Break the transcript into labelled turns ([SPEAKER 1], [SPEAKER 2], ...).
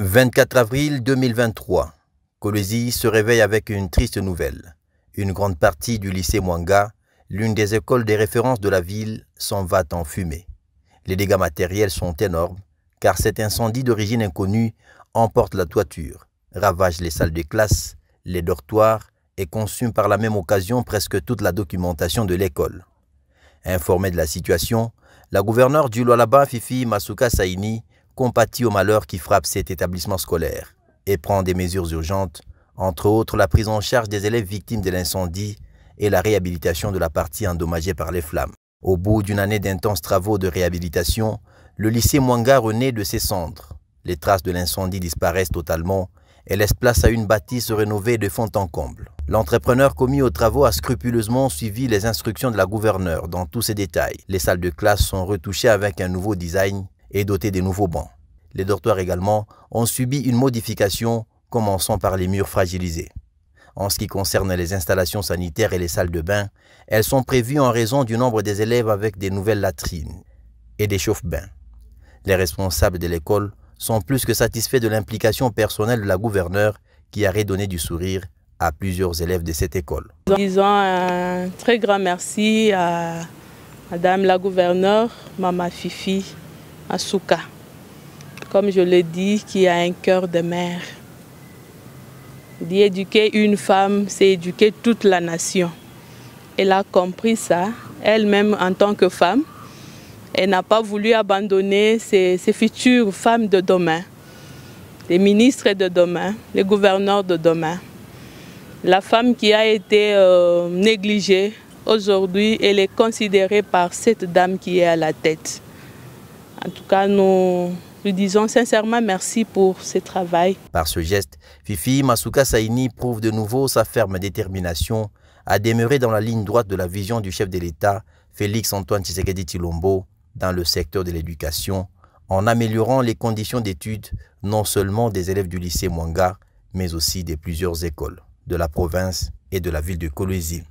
[SPEAKER 1] 24 avril 2023. Colosie se réveille avec une triste nouvelle. Une grande partie du lycée Mwanga, l'une des écoles des références de la ville, s'en va en fumée. Les dégâts matériels sont énormes, car cet incendie d'origine inconnue emporte la toiture, ravage les salles de classe, les dortoirs et consume par la même occasion presque toute la documentation de l'école. Informée de la situation, la gouverneure du Lualaba Fifi Masuka Saini compatit au malheur qui frappe cet établissement scolaire et prend des mesures urgentes, entre autres la prise en charge des élèves victimes de l'incendie et la réhabilitation de la partie endommagée par les flammes. Au bout d'une année d'intenses travaux de réhabilitation, le lycée Mwanga renaît de ses cendres. Les traces de l'incendie disparaissent totalement et laissent place à une bâtisse rénovée de fond en comble. L'entrepreneur commis aux travaux a scrupuleusement suivi les instructions de la gouverneure dans tous ses détails. Les salles de classe sont retouchées avec un nouveau design et doté de nouveaux bancs. Les dortoirs également ont subi une modification, commençant par les murs fragilisés. En ce qui concerne les installations sanitaires et les salles de bain, elles sont prévues en raison du nombre des élèves avec des nouvelles latrines et des chauffe-bains. Les responsables de l'école sont plus que satisfaits de l'implication personnelle de la gouverneure qui a redonné du sourire à plusieurs élèves de cette école.
[SPEAKER 2] ont un très grand merci à Madame la gouverneure, Mama Fifi, Asuka, comme je le dis, qui a un cœur de mère. D'éduquer une femme, c'est éduquer toute la nation. Elle a compris ça, elle-même en tant que femme. Elle n'a pas voulu abandonner ses, futures femmes de demain, les ministres de demain, les gouverneurs de demain. La femme qui a été euh, négligée, aujourd'hui, elle est considérée par cette dame qui est à la tête. En tout cas, nous lui disons sincèrement merci pour ce travail.
[SPEAKER 1] Par ce geste, Fifi Masuka Saini prouve de nouveau sa ferme détermination à demeurer dans la ligne droite de la vision du chef de l'État, Félix Antoine Tshisekedi Tilombo, dans le secteur de l'éducation, en améliorant les conditions d'études non seulement des élèves du lycée Mwanga, mais aussi des plusieurs écoles de la province et de la ville de Kolwezi.